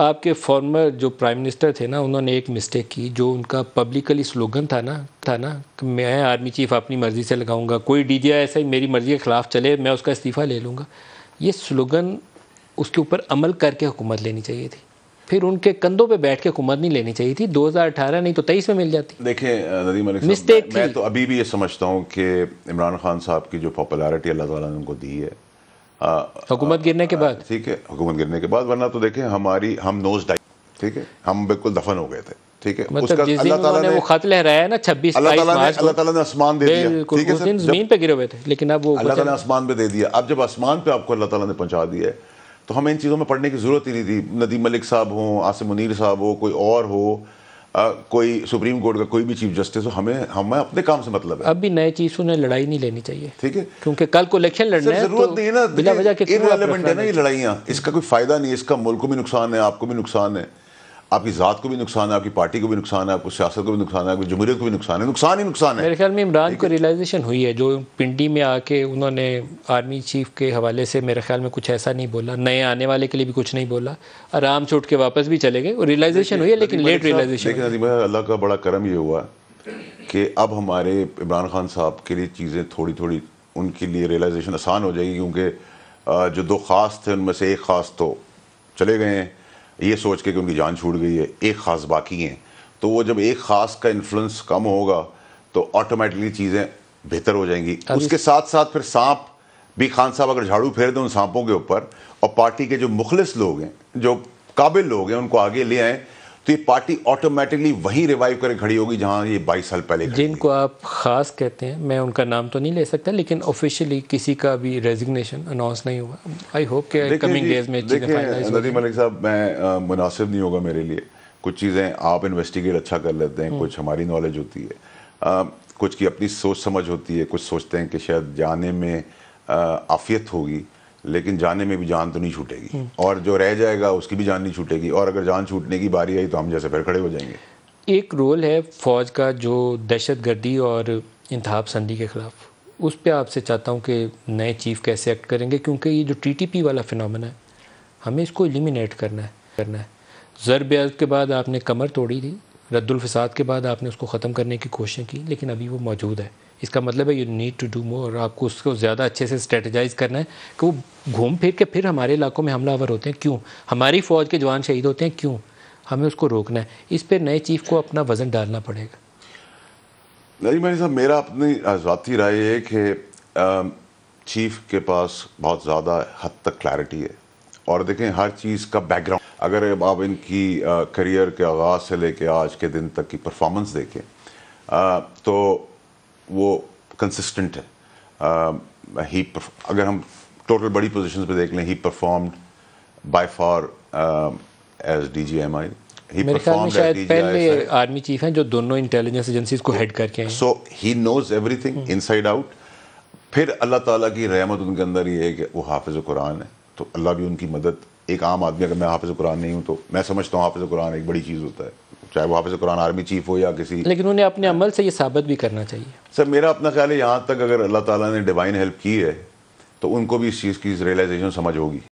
आपके फॉर्मर जो prime minister थे ना उन्होंने एक मिस्टेक की जो उनका पब्लिकली स्लोगन था ना था ना कि मैं आर्मी चीफ अपनी मर्ज़ी से लगाऊंगा कोई डी जी ऐसा ही मेरी मर्ज़ी के ख़िलाफ़ चले मैं उसका इस्तीफ़ा ले लूँगा ये स्लोगन उसके ऊपर अमल करके हुकूमत लेनी चाहिए थी फिर उनके कंधों पे बैठ के हुकूमत नहीं लेनी चाहिए थी 2018 नहीं तो तेईस में मिल जाती देखें नदीम मिस्टेक मैं, मैं तो अभी भी ये समझता हूँ कि इमरान खान साहब की जो पॉपुलैरिटी अल्लाह ताला ने उनको दी है हुकूमत गिरने के बाद ठीक है हुकूमत गिरने के बाद वरना तो देखें हमारी हम नोज डाइव ठीक है हम बिल्कुल दफन हो गए थे ठीक है मतलब जिस दिन उन्होंने वो खत लहराया ना छब्बीस अल्लाह ताला ने आसमान दे दिया ठीक है जमीन पे गिरे हुए थे लेकिन अब वो अल्लाह ताला ने आसमान पे दे दिया अब जब आसमान पे आपको अल्लाह ताला ने पहुंचा दिया है तो हमें इन चीज़ों में पढ़ने की ज़रूरत ही नहीं थी नदीम मलिक साहब हो आसिम मुनीर साहब हो कोई और हो आ, कोई सुप्रीम कोर्ट का कोई भी चीफ जस्टिस हो हमें हमें अपने काम से मतलब है अब भी नए चीफ ने लड़ाई नहीं लेनी चाहिए ठीक है क्योंकि कल को इलेक्शन लड़ने है जरूरत तो नहीं है ना इन एलिमेंट है ना ये लड़ाइयाँ इसका कोई फायदा नहीं है इसका मुल्क को भी नुकसान है आपको भी नुकसान है आपकी ज़ात को भी नुकसान है आपकी पार्टी को भी नुकसान है आपको सियासत को भी नुकसान है आपकी जमहूरियत को भी नुकसान है नुकसान ही नुकसान है मेरे ख्याल में इमरान को रियलाइजेशन हुई है जो पिंडी में आके उन्होंने आर्मी चीफ के हवाले से मेरे ख्याल में कुछ ऐसा नहीं बोला नए आने वाले के लिए भी कुछ नहीं बोला आराम छोड़ के वापस भी चले गए और रियलाइजेशन हुई है लेकिन लेट रियलाइजेशन लेकिन अल्लाह का बड़ा करम ये हुआ कि अब हमारे इमरान खान साहब के लिए चीज़ें थोड़ी थोड़ी उनके लिए रियलाइजेशन आसान हो जाएगी क्योंकि जो दो खास थे उनमें से एक खास तो चले गए हैं ये सोच के कि उनकी जान छूट गई है एक ख़ास बाकी हैं तो वो जब एक ख़ास का इन्फ्लुएंस कम होगा तो ऑटोमेटिकली चीज़ें बेहतर हो जाएंगी उसके साथ साथ फिर सांप भी खान साहब अगर झाड़ू फेर दें उन सांपों के ऊपर और पार्टी के जो मुखलिस लोग हैं जो काबिल लोग हैं उनको आगे ले आएँ तो ये पार्टी ऑटोमेटिकली वहीं रिवाइव कर खड़ी होगी जहां ये 22 साल पहले जिनको आप खास कहते हैं मैं उनका नाम तो नहीं ले सकता लेकिन ऑफिशियली किसी का भी रेजिग्नेशन अनाउंस नहीं हुआ आई होप के कमिंग डेज में नदी मलिक साहब मैं मुनासिब नहीं होगा मेरे लिए कुछ चीज़ें आप इन्वेस्टिगेट अच्छा कर लेते हैं हम्म। कुछ हमारी नॉलेज होती है आ, कुछ की अपनी सोच समझ होती है कुछ सोचते हैं कि शायद जाने में आफियत होगी लेकिन जाने में भी जान तो नहीं छूटेगी और जो रह जाएगा उसकी भी जान नहीं छूटेगी और अगर जान छूटने की बारी आई तो हम जैसे फिर खड़े हो जाएंगे एक रोल है फ़ौज का जो दहशत गर्दी और इंतहाब संधि के ख़िलाफ़ उस पर आपसे चाहता हूँ कि नए चीफ कैसे एक्ट करेंगे क्योंकि ये जो पी वाला फिनोमेना है हमें इसको एलिमिनेट करना है करना है ज़रब के बाद आपने कमर तोड़ी थी रद्दुलफसाद के बाद आपने उसको ख़त्म करने की कोशिशें की लेकिन अभी वो मौजूद है इसका मतलब है you need to do more आपको उसको ज़्यादा अच्छे से स्ट्रेटजाइज करना है कि वो घूम फिर के फिर हमारे इलाकों में हमलावर होते हैं क्यों हमारी फ़ौज के जवान शहीद होते हैं क्यों हमें उसको रोकना है इस पर नए चीफ को अपना वज़न डालना पड़ेगा नहीं भाई साहब मेरा अपनी आजादी राय है कि चीफ के पास बहुत ज़्यादा हद तक क्लैरिटी है और देखें हर चीज़ का बैकग्राउंड अगर आप इनकी करियर के आगाज़ से लेके आज के दिन तक की परफॉर्मेंस देखें तो वो कंसिस्टेंट है आ, ही अगर हम टोटल बड़ी पोजीशंस पे देख लें he performed by far as D G M I army chief हैं जो दोनों इंटेलिजेंस एजेंसीज को हेड करके हैं so he knows everything inside out फिर अल्लाह ताला की रहमत उनके अंदर ये है कि वो हाफिज़ कुरान है तो अल्लाह भी उनकी मदद एक आम आदमी अगर मैं हाफिज कुरान नहीं हूँ तो मैं समझता हूँ हाफिज कुरान एक बड़ी चीज़ होता है चाहे वो हाफिज कुरान आर्मी चीफ हो या किसी लेकिन उन्हें अपने अमल से ये साबित भी करना चाहिए सर मेरा अपना ख्याल है यहाँ तक अगर अल्लाह ताला ने डिवाइन हेल्प की है तो उनको भी इस चीज़ की रियलाइजेशन समझ होगी